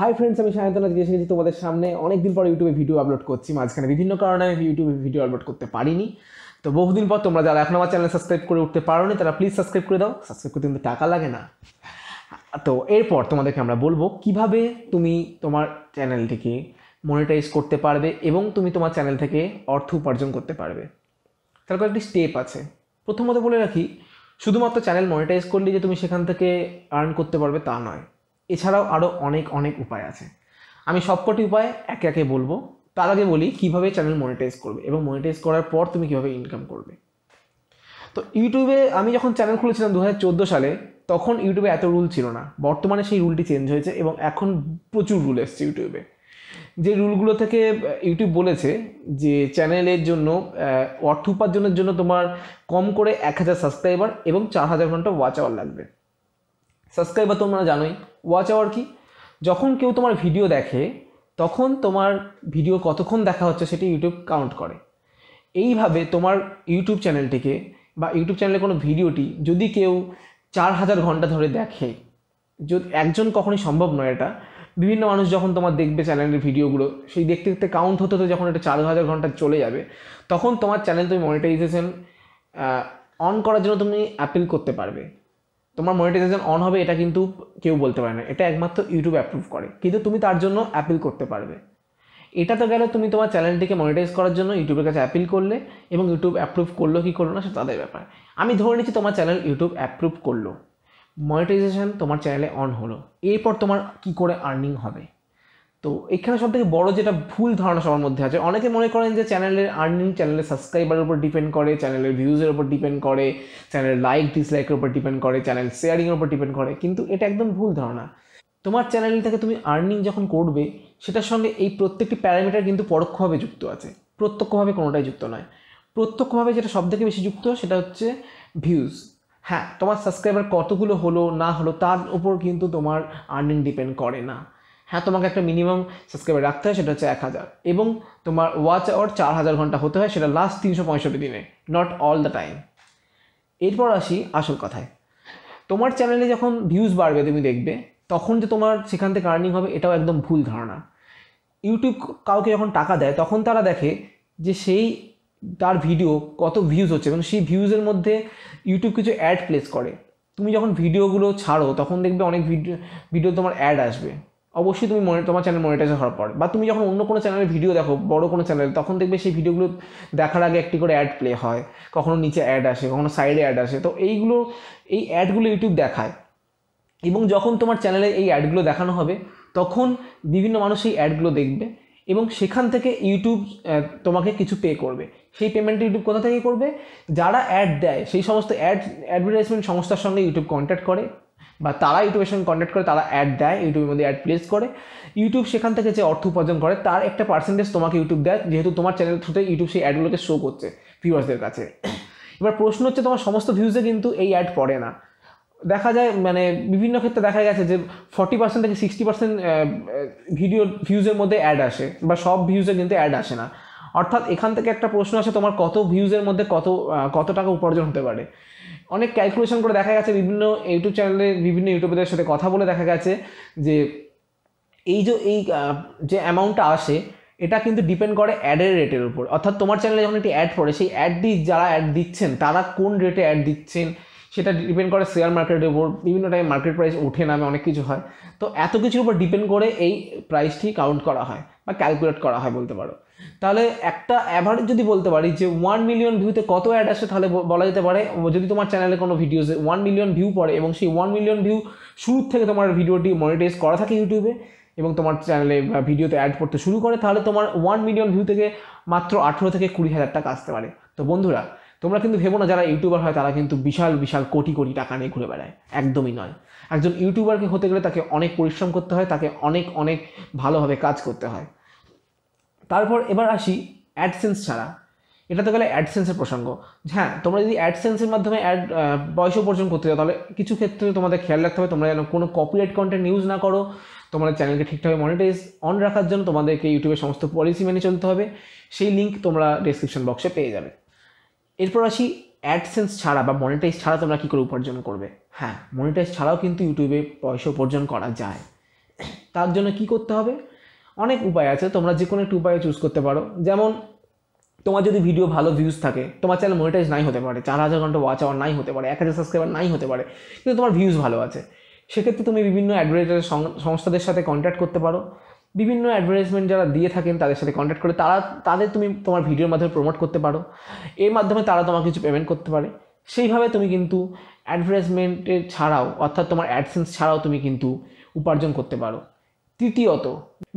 hi friends আমি সায়ন্তন আজকে এসে তোমাদের সামনে অনেক দিন পর ইউটিউবে ভিডিও আপলোড করছি মাঝখানে বিভিন্ন কারণে আমি ইউটিউবে ভিডিও আপলোড করতে পারিনি তো বহুদিন পর তোমরা যারা এখন আমার চ্যানেল সাবস্ক্রাইব করে উঠতে নি তারা প্লিজ সাবস্ক্রাইব করে দাও সাবস্ক্রাইব করতে কিন্তু টাকা লাগে না তো এরপর তোমাদেরকে আমরা বলবো কিভাবে তুমি তোমার চ্যানেলটিকে মনিটাইজ করতে পারবে এবং তুমি তোমার চ্যানেল থেকে অর্থ উপার্জন করতে পারবে তার কয়েকটি স্টেপ আছে প্রথমত বলে রাখি শুধুমাত্র চ্যানেল মনিটাইজ করলে যে তুমি সেখান থেকে আর্ন করতে পারবে তা নয় এছাড়াও আরও অনেক অনেক উপায় আছে আমি সবকটি উপায় একে একে বলবো তার আগে বলি কিভাবে চ্যানেল মনিটাইজ করবে এবং মনিটাইজ করার পর তুমি কিভাবে ইনকাম করবে তো ইউটিউবে আমি যখন চ্যানেল খুলেছিলাম দু হাজার সালে তখন ইউটিউবে এত রুল ছিল না বর্তমানে সেই রুলটি চেঞ্জ হয়েছে এবং এখন প্রচুর রুল এসছে ইউটিউবে যে রুলগুলো থেকে ইউটিউব বলেছে যে চ্যানেলের জন্য অর্থ উপার্জনের জন্য তোমার কম করে এক হাজার সাবস্ক্রাইবার এবং চার হাজার ঘন্টা ওয়াচ আওয়ার লাগবে সাবস্ক্রাইবার তোমরা জানোই ওয়াচ আওয়ার কি যখন কেউ তোমার ভিডিও দেখে তখন তোমার ভিডিও কতক্ষণ দেখা হচ্ছে সেটি ইউটিউব কাউন্ট করে এইভাবে তোমার ইউটিউব চ্যানেলটিকে বা ইউটিউব চ্যানেলের কোনো ভিডিওটি যদি কেউ চার হাজার ঘন্টা ধরে দেখে যদি একজন কখনই সম্ভব নয় এটা বিভিন্ন মানুষ যখন তোমার দেখবে চ্যানেলের ভিডিওগুলো সেই দেখতে দেখতে কাউন্ট হতে হতে যখন এটা চার হাজার ঘন্টা চলে যাবে তখন তোমার চ্যানেল তুমি মনিটাইজেশন অন করার জন্য তুমি অ্যাপিল করতে পারবে তোমার মনিটাইজেশন অন হবে এটা কিন্তু কেউ বলতে পারে না এটা একমাত্র ইউটিউব অ্যাপ্রুভ করে কিন্তু তুমি তার জন্য অ্যাপিল করতে পারবে এটা তো গেল তুমি তোমার চ্যানেলটিকে মনিটাইজ করার জন্য ইউটিউবের কাছে অ্যাপিল করলে এবং ইউটিউব অ্যাপ্রুভ করলো কি করলো না সেটা তাদের ব্যাপার আমি ধরে নিচ্ছি তোমার চ্যানেল ইউটিউব অ্যাপ্রুভ করলো মনিটাইজেশন তোমার চ্যানেলে অন হলো এরপর তোমার কি করে আর্নিং হবে তো এখানে সব থেকে বড়ো যেটা ভুল ধারণা সবার মধ্যে আছে অনেকে মনে করেন যে চ্যানেলের আর্নিং চ্যানেলের সাবস্ক্রাইবারের উপর ডিপেন্ড করে চ্যানেলের ভিউজের উপর ডিপেন্ড করে চ্যানেলের লাইক ডিসলাইকের উপর ডিপেন্ড করে চ্যানেল শেয়ারিংয়ের উপর ডিপেন্ড করে কিন্তু এটা একদম ভুল ধারণা তোমার চ্যানেল থেকে তুমি আর্নিং যখন করবে সেটার সঙ্গে এই প্রত্যেকটি প্যারামিটার কিন্তু পরোক্ষভাবে যুক্ত আছে প্রত্যক্ষভাবে কোনোটাই যুক্ত নয় প্রত্যক্ষভাবে যেটা সবথেকে বেশি যুক্ত সেটা হচ্ছে ভিউজ হ্যাঁ তোমার সাবস্ক্রাইবার কতগুলো হলো না হলো তার উপর কিন্তু তোমার আর্নিং ডিপেন্ড করে না হ্যাঁ তোমাকে একটা মিনিমাম সাবস্ক্রাইবার রাখতে হয় সেটা হচ্ছে এক হাজার এবং তোমার ওয়াচ আওয়ার চার হাজার ঘন্টা হতে হয় সেটা লাস্ট তিনশো পঁয়ষট্টি দিনে নট অল দ্য টাইম এরপর আসি আসল কথায় তোমার চ্যানেলে যখন ভিউজ বাড়বে তুমি দেখবে তখন যে তোমার সেখান থেকে আর্নিং হবে এটাও একদম ভুল ধারণা ইউটিউব কাউকে যখন টাকা দেয় তখন তারা দেখে যে সেই তার ভিডিও কত ভিউজ হচ্ছে এবং সেই ভিউজের মধ্যে ইউটিউব কিছু অ্যাড প্লেস করে তুমি যখন ভিডিওগুলো ছাড়ো তখন দেখবে অনেক ভিডিও ভিডিও তোমার অ্যাড আসবে অবশ্যই তুমি মনে তোমার চ্যানেল মনিটাইজ হওয়ার পর বা তুমি যখন অন্য কোনো চ্যানেলের ভিডিও দেখো বড় কোনো চ্যানেল তখন দেখবে সেই ভিডিওগুলো দেখার আগে একটি করে অ্যাড প্লে হয় কখনো নিচে অ্যাড আসে কখনো সাইডে অ্যাড আসে তো এইগুলো এই অ্যাডগুলো ইউটিউব দেখায় এবং যখন তোমার চ্যানেলে এই অ্যাডগুলো দেখানো হবে তখন বিভিন্ন মানুষ এই অ্যাডগুলো দেখবে এবং সেখান থেকে ইউটিউব তোমাকে কিছু পে করবে সেই পেমেন্ট ইউটিউব কোথা থেকে করবে যারা অ্যাড দেয় সেই সমস্ত অ্যাড অ্যাডভার্টাইজমেন্ট সংস্থার সঙ্গে ইউটিউব কন্ট্যাক্ট করে বা তারা ইউটিউবের সঙ্গে কন্ট্যাক্ট করে তারা অ্যাড দেয় ইউটিউবের মধ্যে অ্যাড প্লেস করে ইউটিউব সেখান থেকে যে অর্থ উপার্জন করে তার একটা পার্সেন্টেজ তোমাকে ইউটিউব দেয় যেহেতু তোমার চ্যানেল থ্রুতে ইউটিউব সেই অ্যাডগুলোকে শো করছে ভিউয়ার্সদের কাছে এবার প্রশ্ন হচ্ছে তোমার সমস্ত ভিউজে কিন্তু এই অ্যাড পড়ে না দেখা যায় মানে বিভিন্ন ক্ষেত্রে দেখা গেছে যে ফর্টি পার্সেন্ট থেকে সিক্সটি পার্সেন্ট ভিডিও ভিউজের মধ্যে অ্যাড আসে বা সব ভিউজে কিন্তু অ্যাড আসে না অর্থাৎ এখান থেকে একটা প্রশ্ন আসে তোমার কত ভিউজের মধ্যে কত কত টাকা উপার্জন হতে পারে অনেক ক্যালকুলেশন করে দেখা গেছে বিভিন্ন ইউটিউব চ্যানেলে বিভিন্ন ইউটিউবারদের সাথে কথা বলে দেখা গেছে যে এই যে এই যে অ্যামাউন্টটা আসে এটা কিন্তু ডিপেন্ড করে অ্যাডের রেটের উপর অর্থাৎ তোমার চ্যানেলে যখন একটি অ্যাড পড়ে সেই অ্যাড দিয়ে যারা অ্যাড দিচ্ছেন তারা কোন রেটে অ্যাড দিচ্ছেন সেটা ডিপেন্ড করে শেয়ার মার্কেটের উপর বিভিন্ন টাইম মার্কেট প্রাইস উঠে নামে অনেক কিছু হয় তো এত কিছুর উপর ডিপেন্ড করে এই প্রাইসটি কাউন্ট করা হয় বা ক্যালকুলেট করা হয় বলতে পারো তাহলে একটা অ্যাভারেজ যদি বলতে পারি যে ওয়ান মিলিয়ন ভিউতে কত অ্যাড আসে তাহলে বলা যেতে পারে যদি তোমার চ্যানেলে কোনো ভিডিওসে ওয়ান মিলিয়ন ভিউ পড়ে এবং সেই ওয়ান মিলিয়ন ভিউ শুরু থেকে তোমার ভিডিওটি মনিটাইজ করা থাকে ইউটিউবে এবং তোমার চ্যানেলে ভিডিওতে অ্যাড পড়তে শুরু করে তাহলে তোমার ওয়ান মিলিয়ন ভিউ থেকে মাত্র আঠেরো থেকে কুড়ি হাজার টাকা আসতে পারে তো বন্ধুরা তোমরা কিন্তু ভেবো না যারা ইউটিউবার হয় তারা কিন্তু বিশাল বিশাল কোটি কোটি টাকা নিয়ে ঘুরে বেড়ায় একদমই নয় একজন ইউটিউবারকে হতে গেলে তাকে অনেক পরিশ্রম করতে হয় তাকে অনেক অনেক ভালোভাবে কাজ করতে হয় তারপর এবার আসি অ্যাডসেন্স ছাড়া এটা তো গেলে অ্যাডসেন্সের প্রসঙ্গ হ্যাঁ তোমরা যদি অ্যাডসেন্সের মাধ্যমে অ্যাড পয়সা উপার্জন করতে চাও তাহলে কিছু ক্ষেত্রে তোমাদের খেয়াল রাখতে হবে তোমরা যেন কোনো কপিরাইট কন্টেন্ট ইউজ না করো তোমাদের চ্যানেলকে ঠিকঠাকভাবে মনিটাইজ অন রাখার জন্য তোমাদেরকে ইউটিউবের সমস্ত পলিসি মেনে চলতে হবে সেই লিঙ্ক তোমরা ডিসক্রিপশন বক্সে পেয়ে যাবে এরপর আসি অ্যাডসেন্স ছাড়া বা মনিটাইজ ছাড়া তোমরা কী করে উপার্জন করবে হ্যাঁ মনিটাইজ ছাড়াও কিন্তু ইউটিউবে পয়সা উপার্জন করা যায় তার জন্য কি করতে হবে অনেক উপায় আছে তোমরা যে কোনো একটু উপায়ে চুজ করতে পারো যেমন তোমার যদি ভিডিও ভালো ভিউজ থাকে তোমার চ্যানেল মনিটাইজ নাই হতে পারে চার হাজার ঘন্টা ওয়াচ আওয়ার নাই হতে পারে এক হাজার সাবস্ক্রাইবার নাই হতে পারে কিন্তু তোমার ভিউজ ভালো আছে সেক্ষেত্রে তুমি বিভিন্ন অ্যাডভার্টাইজার সংস্থাদের সাথে কন্ট্যাক্ট করতে পারো বিভিন্ন অ্যাডভার্টাইজমেন্ট যারা দিয়ে থাকেন তাদের সাথে কন্ট্যাক্ট করে তারা তাদের তুমি তোমার ভিডিওর মাধ্যমে প্রমোট করতে পারো এর মাধ্যমে তারা তোমাকে কিছু পেমেন্ট করতে পারে সেইভাবে তুমি কিন্তু অ্যাডভার্টাইজমেন্টের ছাড়াও অর্থাৎ তোমার অ্যাডসেন্স ছাড়াও তুমি কিন্তু উপার্জন করতে পারো তৃতীয়ত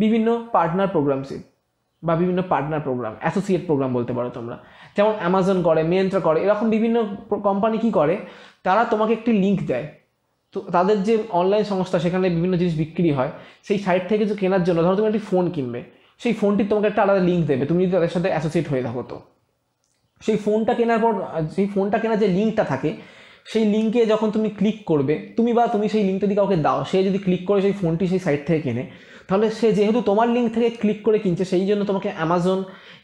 বিভিন্ন পার্টনার প্রোগ্রামসে বা বিভিন্ন পার্টনার প্রোগ্রাম অ্যাসোসিয়েট প্রোগ্রাম বলতে পারো তোমরা যেমন অ্যামাজন করে মেন্ত্রা করে এরকম বিভিন্ন কোম্পানি কী করে তারা তোমাকে একটি লিঙ্ক দেয় তো তাদের যে অনলাইন সংস্থা সেখানে বিভিন্ন জিনিস বিক্রি হয় সেই সাইট থেকে কিছু কেনার জন্য ধরো তুমি একটি ফোন কিনবে সেই ফোনটি তোমাকে একটা আলাদা লিঙ্ক দেবে তুমি যদি তাদের সাথে অ্যাসোসিয়েট হয়ে থাকো তো সেই ফোনটা কেনার পর সেই ফোনটা কেনার যে লিঙ্কটা থাকে সেই লিঙ্কে যখন তুমি ক্লিক করবে তুমি বা তুমি সেই লিঙ্কটা দিয়ে কাউকে দাও সে যদি ক্লিক করে সেই ফোনটি সেই সাইট থেকে কেনে তাহলে সে যেহেতু তোমার লিঙ্ক থেকে ক্লিক করে কিনছে সেই জন্য তোমাকে অ্যামাজন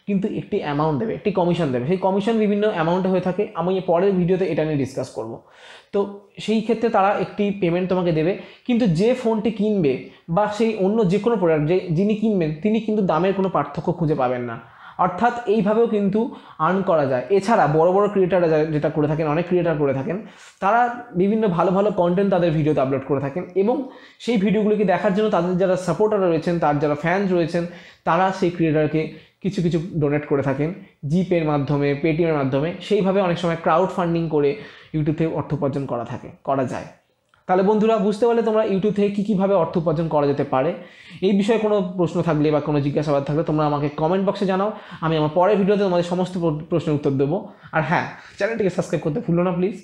কিন্তু একটি অ্যামাউন্ট দেবে একটি কমিশন দেবে সেই কমিশন বিভিন্ন অ্যামাউন্টে হয়ে থাকে আমি পরের ভিডিওতে এটা নিয়ে ডিসকাস করব তো সেই ক্ষেত্রে তারা একটি পেমেন্ট তোমাকে দেবে কিন্তু যে ফোনটি কিনবে বা সেই অন্য যে কোনো প্রোডাক্ট যে যিনি কিনবেন তিনি কিন্তু দামের কোনো পার্থক্য খুঁজে পাবেন না অর্থাৎ এইভাবেও কিন্তু আর্ন করা যায় এছাড়া বড় বড় ক্রিয়েটাররা যেটা করে থাকেন অনেক ক্রিয়েটার করে থাকেন তারা বিভিন্ন ভালো ভালো কন্টেন্ট তাদের ভিডিওতে আপলোড করে থাকেন এবং সেই ভিডিওগুলিকে দেখার জন্য তাদের যারা সাপোর্টার রয়েছেন তার যারা ফ্যানস রয়েছেন তারা সেই ক্রিয়েটারকে কিছু কিছু ডোনেট করে থাকেন জিপের মাধ্যমে পেটিএমের মাধ্যমে সেইভাবে অনেক সময় ক্রাউড ফান্ডিং করে ইউটিউব থেকে অর্থ উপার্জন করা থাকে করা যায় তাহলে বন্ধুরা বুঝতে পারলে তোমরা ইউটিউব থেকে কী কীভাবে অর্থ উপার্জন করা যেতে পারে এই বিষয়ে কোনো প্রশ্ন থাকলে বা কোনো জিজ্ঞাসাবাদ থাকলে তোমরা আমাকে কমেন্ট বক্সে জানাও আমি আমার পরের ভিডিওতে তোমাদের সমস্ত প্রশ্নের উত্তর দেবো আর হ্যাঁ চ্যানেলটিকে সাবস্ক্রাইব করতে ভুলো না প্লিজ